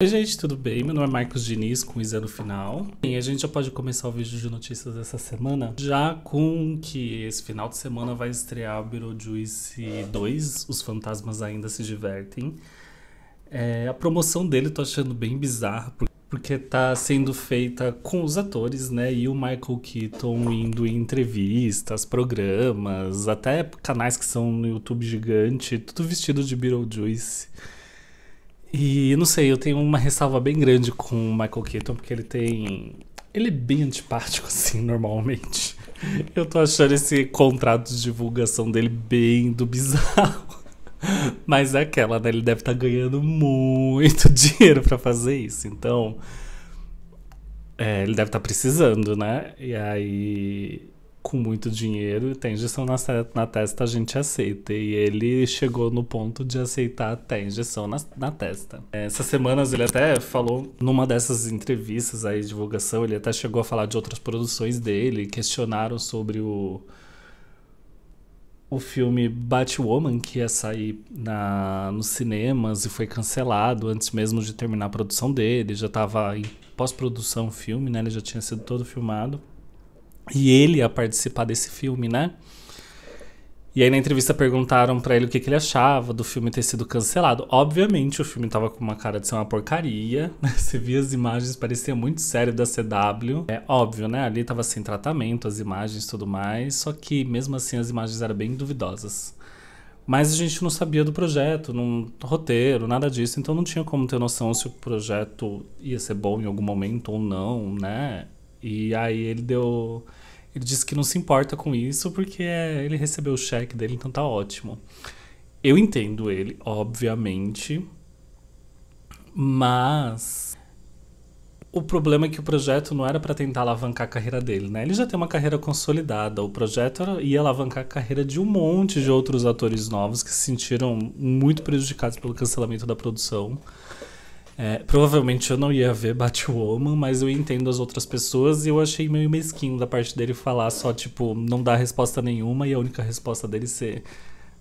Oi, gente, tudo bem? Meu nome é Marcos Diniz, com Isa no final. E a gente já pode começar o vídeo de notícias dessa semana, já com que esse final de semana vai estrear Beetlejuice 2, Os Fantasmas Ainda Se Divertem. É, a promoção dele eu tô achando bem bizarra, porque tá sendo feita com os atores, né? E o Michael Keaton indo em entrevistas, programas, até canais que são no YouTube gigante, tudo vestido de Beetlejuice. Juice. E não sei, eu tenho uma ressalva bem grande com o Michael Keaton, porque ele tem. Ele é bem antipático, assim, normalmente. Eu tô achando esse contrato de divulgação dele bem do bizarro. Mas é aquela, né? Ele deve estar tá ganhando muito dinheiro para fazer isso. Então. É, ele deve estar tá precisando, né? E aí com muito dinheiro e tem injeção na, na testa, a gente aceita. E ele chegou no ponto de aceitar até injeção na, na testa. É, essas semanas ele até falou, numa dessas entrevistas aí, divulgação, ele até chegou a falar de outras produções dele, questionaram sobre o o filme Batwoman, que ia sair na, nos cinemas e foi cancelado antes mesmo de terminar a produção dele, já estava em pós-produção o filme, né? Ele já tinha sido todo filmado e ele a participar desse filme, né? E aí na entrevista perguntaram para ele o que, que, ele achava do filme ter sido cancelado. Obviamente o filme tava com uma cara de ser uma porcaria. Né? Você via as imagens, parecia muito sério da CW. É óbvio, né? Ali tava sem tratamento, as imagens e tudo mais. Só que mesmo assim as imagens eram bem duvidosas. Mas a gente não sabia do projeto, não roteiro, nada disso. Então não tinha como ter noção se o projeto ia ser bom em algum momento ou não, né? E aí ele deu. Ele disse que não se importa com isso porque é, ele recebeu o cheque dele, então tá ótimo. Eu entendo ele, obviamente, mas o problema é que o projeto não era para tentar alavancar a carreira dele, né? Ele já tem uma carreira consolidada. O projeto ia alavancar a carreira de um monte de outros atores novos que se sentiram muito prejudicados pelo cancelamento da produção. É, provavelmente eu não ia ver Batwoman, mas eu entendo as outras pessoas e eu achei meio mesquinho da parte dele falar só, tipo, não dar resposta nenhuma e a única resposta dele ser.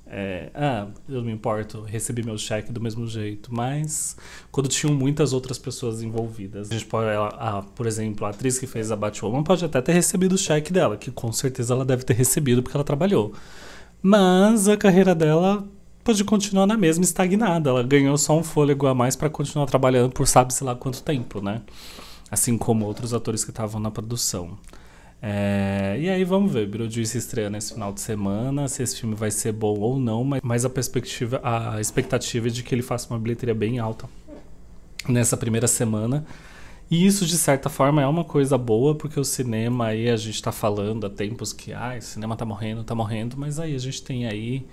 É, ah, eu não me importo, recebi meu cheque do mesmo jeito, mas quando tinham muitas outras pessoas envolvidas, a gente pode, ela, ah, por exemplo, a atriz que fez a Batwoman pode até ter recebido o cheque dela, que com certeza ela deve ter recebido porque ela trabalhou. Mas a carreira dela de continuar na mesma estagnada. Ela ganhou só um fôlego a mais para continuar trabalhando por sabe-se lá quanto tempo, né? Assim como outros atores que estavam na produção. É, e aí vamos ver, se estreia nesse final de semana, se esse filme vai ser bom ou não, mas, mas a perspectiva, a expectativa é de que ele faça uma bilheteria bem alta nessa primeira semana. E isso, de certa forma, é uma coisa boa, porque o cinema aí a gente tá falando há tempos que, ah, o cinema tá morrendo, tá morrendo, mas aí a gente tem aí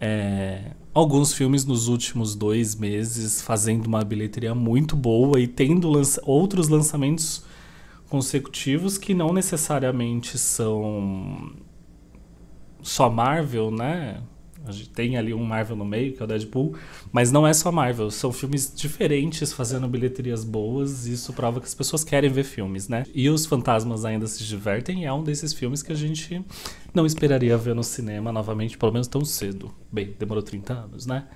é, alguns filmes nos últimos dois meses fazendo uma bilheteria muito boa e tendo lança outros lançamentos consecutivos que não necessariamente são só Marvel, né? A gente tem ali um Marvel no meio, que é o Deadpool, mas não é só Marvel, são filmes diferentes fazendo bilheterias boas, e isso prova que as pessoas querem ver filmes, né? E os fantasmas ainda se divertem, é um desses filmes que a gente não esperaria ver no cinema novamente, pelo menos tão cedo. Bem, demorou 30 anos, né?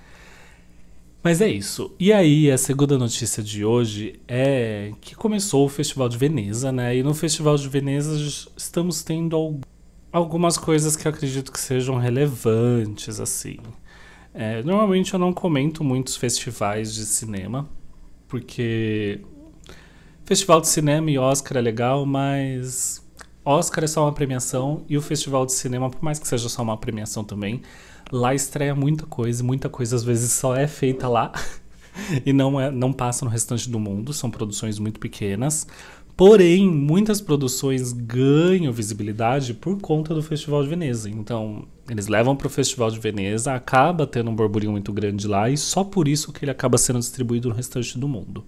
Mas é isso. E aí, a segunda notícia de hoje é que começou o Festival de Veneza, né? E no Festival de Veneza estamos tendo algumas coisas que eu acredito que sejam relevantes, assim. É, normalmente eu não comento muitos festivais de cinema, porque festival de cinema e Oscar é legal, mas Oscar é só uma premiação e o festival de cinema, por mais que seja só uma premiação também, lá estreia muita coisa, e muita coisa às vezes só é feita lá e não, é, não passa no restante do mundo, são produções muito pequenas. Porém, muitas produções ganham visibilidade por conta do Festival de Veneza. Então, eles levam para o Festival de Veneza, acaba tendo um burburinho muito grande lá e só por isso que ele acaba sendo distribuído no restante do mundo.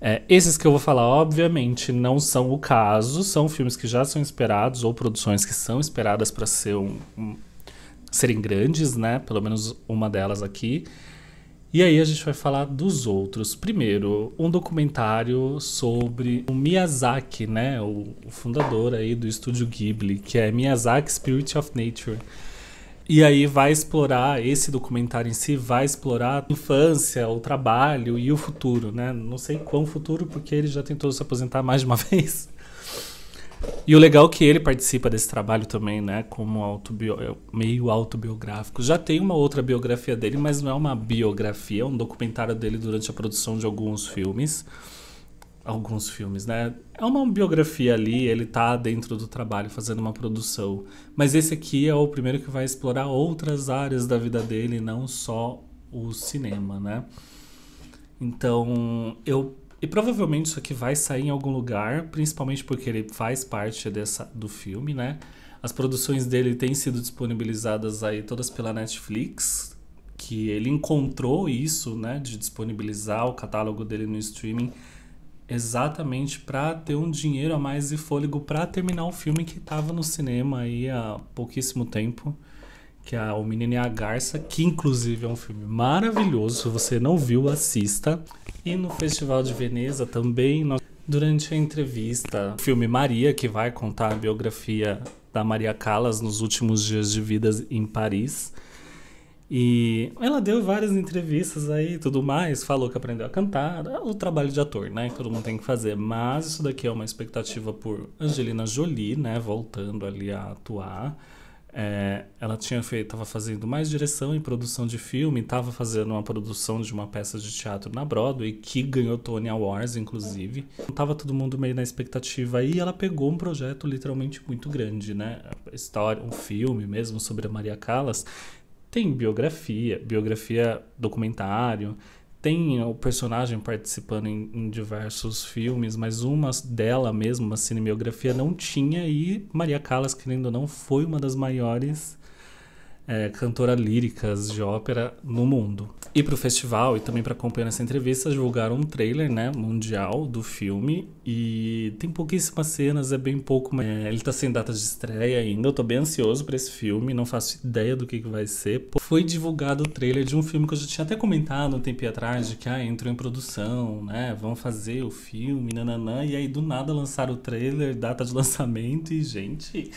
É, esses que eu vou falar, obviamente, não são o caso, são filmes que já são esperados ou produções que são esperadas para ser um, um, serem grandes, né? Pelo menos uma delas aqui. E aí a gente vai falar dos outros. Primeiro, um documentário sobre o Miyazaki, né? O, o fundador aí do estúdio Ghibli, que é Miyazaki Spirit of Nature. E aí vai explorar, esse documentário em si vai explorar a infância, o trabalho e o futuro, né? Não sei quão futuro, porque ele já tentou se aposentar mais de uma vez. E o legal é que ele participa desse trabalho também, né? Como autobio... É, meio autobiográfico. Já tem uma outra biografia dele, mas não é uma biografia, é um documentário dele durante a produção de alguns filmes. Alguns filmes, né? É uma biografia ali, ele tá dentro do trabalho fazendo uma produção. Mas esse aqui é o primeiro que vai explorar outras áreas da vida dele, não só o cinema, né? Então, eu e provavelmente isso aqui vai sair em algum lugar, principalmente porque ele faz parte dessa, do filme, né? As produções dele têm sido disponibilizadas aí todas pela Netflix, que ele encontrou isso, né, de disponibilizar o catálogo dele no streaming exatamente para ter um dinheiro a mais e fôlego para terminar o filme que estava no cinema aí há pouquíssimo tempo que é O Menino e a Garça, que inclusive é um filme maravilhoso. Se você não viu, assista. E no Festival de Veneza também, durante a entrevista, o filme Maria, que vai contar a biografia da Maria Callas nos últimos dias de vida em Paris. E ela deu várias entrevistas aí tudo mais, falou que aprendeu a cantar, o trabalho de ator, né? Que todo mundo tem que fazer. Mas isso daqui é uma expectativa por Angelina Jolie, né? Voltando ali a atuar. É, ela tinha feito, estava fazendo mais direção e produção de filme, estava fazendo uma produção de uma peça de teatro na Broadway, que ganhou Tony Awards, inclusive. Então, tava todo mundo meio na expectativa e ela pegou um projeto literalmente muito grande, né? História, um filme mesmo sobre a Maria Callas. Tem biografia, biografia documentário, tem o personagem participando em, em, diversos filmes, mas uma dela mesmo, uma cinebiografia, não tinha. E Maria Callas, querendo ou não, foi uma das maiores é, cantora líricas de ópera no mundo. E para o festival e também para acompanhar essa entrevista, divulgaram um trailer né, mundial do filme e tem pouquíssimas cenas, é bem pouco. Mas, é, ele está sem data de estreia ainda, eu estou bem ansioso para esse filme, não faço ideia do que, que vai ser. Pô, foi divulgado o trailer de um filme que eu já tinha até comentado um tempo atrás, de que ah, entrou em produção, né, vão fazer o filme, nananã, e aí do nada lançaram o trailer, data de lançamento e, gente.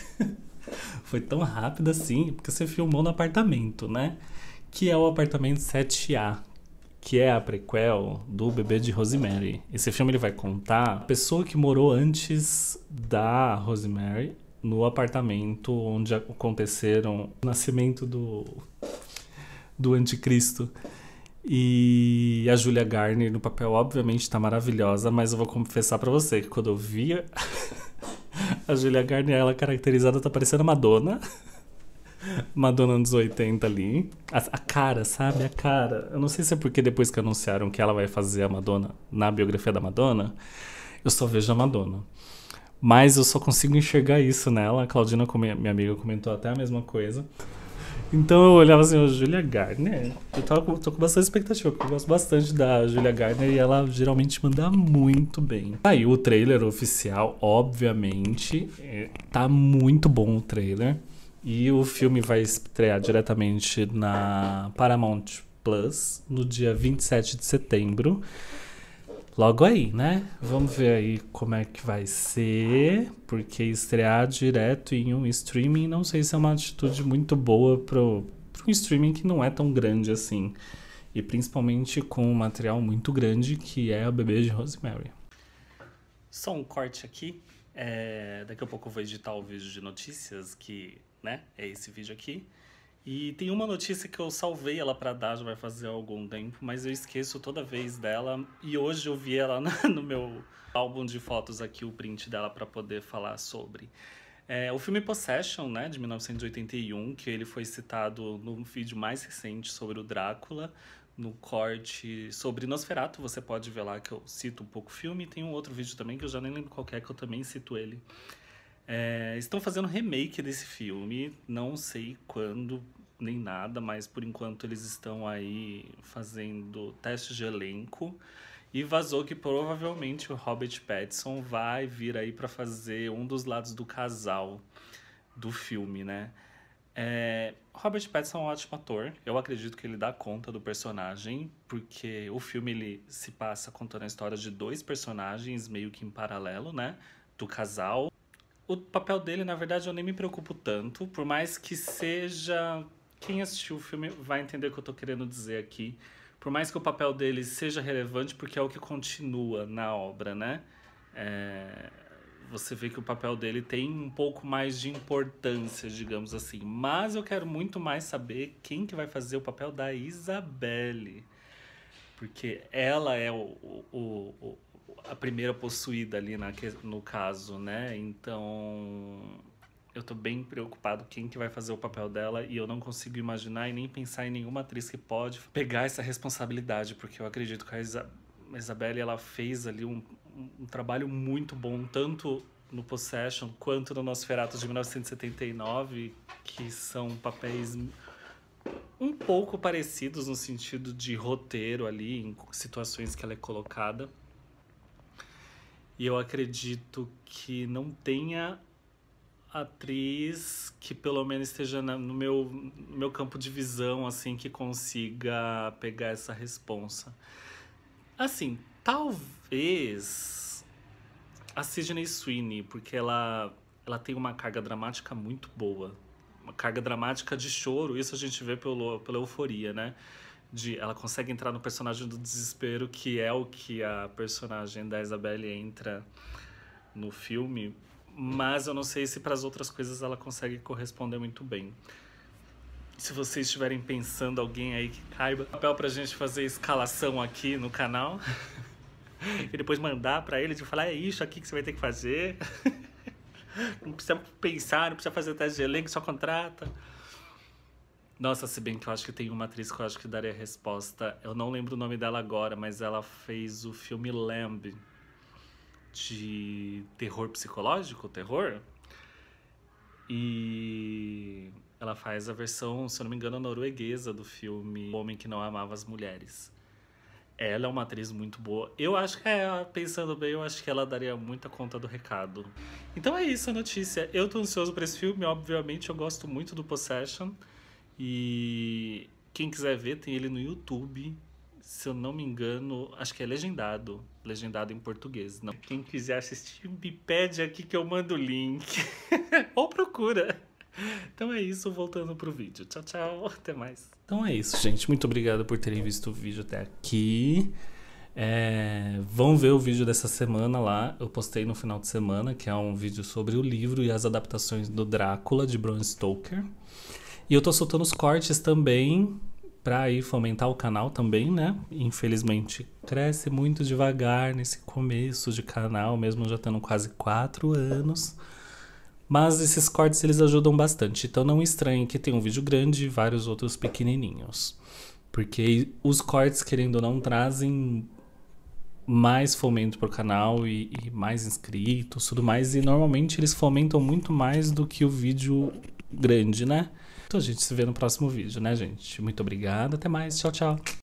Foi tão rápido assim, porque você filmou no apartamento, né? Que é o apartamento 7A, que é a prequel do Bebê de Rosemary. Esse filme ele vai contar a pessoa que morou antes da Rosemary no apartamento onde aconteceram o nascimento do do anticristo. E a Julia Garner no papel obviamente está maravilhosa, mas eu vou confessar para você que quando eu via A Julia Garner, ela é caracterizada, tá parecendo Madonna. Madonna dos 80 ali. A, a, cara, sabe? A cara. Eu não sei se é porque depois que anunciaram que ela vai fazer a Madonna na biografia da Madonna, eu só vejo a Madonna. Mas eu só consigo enxergar isso nela. A Claudina, minha amiga, comentou até a mesma coisa. Então eu olhava assim, a Julia Garner. Eu tava com, tô com bastante expectativa, porque eu gosto bastante da Julia Garner e ela geralmente manda muito bem. Tá aí o trailer oficial, obviamente, é, tá muito bom o trailer. E o filme vai estrear diretamente na Paramount Plus no dia 27 de setembro logo aí, né? Vamos ver aí como é que vai ser, porque estrear direto em um streaming, não sei se é uma atitude muito boa para um streaming que não é tão grande assim. E principalmente com um material muito grande que é a bebê de Rosemary. Só um corte aqui. É, daqui a pouco eu vou editar o vídeo de notícias, que né, é esse vídeo aqui. E tem uma notícia que eu salvei ela para dar, já vai fazer algum tempo, mas eu esqueço toda vez dela. E hoje eu vi ela no meu álbum de fotos aqui, o print dela, para poder falar sobre. É, o filme Possession, né, de 1981, que ele foi citado no vídeo mais recente sobre o Drácula, no corte sobre Nosferatu, você pode ver lá que eu cito um pouco o filme. tem um outro vídeo também que eu já nem lembro qual é, que eu também cito ele. É, estão fazendo remake desse filme, não sei quando nem nada, mas por enquanto eles estão aí fazendo testes de elenco. E vazou que provavelmente o Robert Pattinson vai vir aí para fazer um dos lados do casal do filme, né? É, Robert Pattinson é um ótimo ator. Eu acredito que ele dá conta do personagem, porque o filme ele se passa contando a história de dois personagens meio que em paralelo, né? Do casal o papel dele, na verdade, eu nem me preocupo tanto, por mais que seja. Quem assistiu o filme vai entender o que eu tô querendo dizer aqui. Por mais que o papel dele seja relevante, porque é o que continua na obra, né? É... Você vê que o papel dele tem um pouco mais de importância, digamos assim. Mas eu quero muito mais saber quem que vai fazer o papel da Isabelle. Porque ela é o, o, o a primeira possuída ali na, no caso, né? Então eu tô bem preocupado quem que vai fazer o papel dela e eu não consigo imaginar e nem pensar em nenhuma atriz que pode pegar essa responsabilidade, porque eu acredito que a Isa Isabelle ela fez ali um, um trabalho muito bom, tanto no Possession quanto no Nosferatu de 1979, que são papéis um pouco parecidos no sentido de roteiro ali, em situações que ela é colocada. E eu acredito que não tenha atriz que pelo menos esteja no meu, no meu campo de visão, assim, que consiga pegar essa responsa. Assim, talvez a Sidney Sweeney, porque ela, ela tem uma carga dramática muito boa. Uma carga dramática de choro, isso a gente vê pelo, pela euforia, né? de ela consegue entrar no personagem do desespero, que é o que a personagem da Isabelle entra no filme, mas eu não sei se para as outras coisas ela consegue corresponder muito bem. Se vocês estiverem pensando alguém aí que caiba, papel pra gente fazer escalação aqui no canal e depois mandar para ele de falar é isso aqui que você vai ter que fazer. não precisa pensar, não precisa fazer teste de elenco, só contrata. Nossa, se bem que eu acho que tem uma atriz que eu acho que daria a resposta. Eu não lembro o nome dela agora, mas ela fez o filme Lamb de terror psicológico, terror. E ela faz a versão, se eu não me engano, norueguesa do filme O Homem que Não Amava as Mulheres. Ela é uma atriz muito boa. Eu acho que, é, pensando bem, eu acho que ela daria muita conta do recado. Então é isso a notícia. Eu tô ansioso pra esse filme, obviamente eu gosto muito do Possession. E quem quiser ver, tem ele no YouTube. Se eu não me engano, acho que é legendado. Legendado em português. Não. Quem quiser assistir, me pede aqui que eu mando o link. Ou procura. Então é isso, voltando pro vídeo. Tchau, tchau, até mais. Então é isso, gente. Muito obrigado por terem visto o vídeo até aqui. É, vão ver o vídeo dessa semana lá. Eu postei no final de semana, que é um vídeo sobre o livro e as adaptações do Drácula de Bram Stoker. E eu tô soltando os cortes também para aí fomentar o canal também, né? Infelizmente cresce muito devagar nesse começo de canal, mesmo já tendo quase quatro anos. Mas esses cortes eles ajudam bastante. Então não estranhe que tem um vídeo grande e vários outros pequenininhos. Porque os cortes, querendo ou não, trazem mais fomento para o canal e, e, mais inscritos, tudo mais. E normalmente eles fomentam muito mais do que o vídeo grande, né? Então a gente se vê no próximo vídeo, né, gente? Muito obrigada, até mais, tchau, tchau.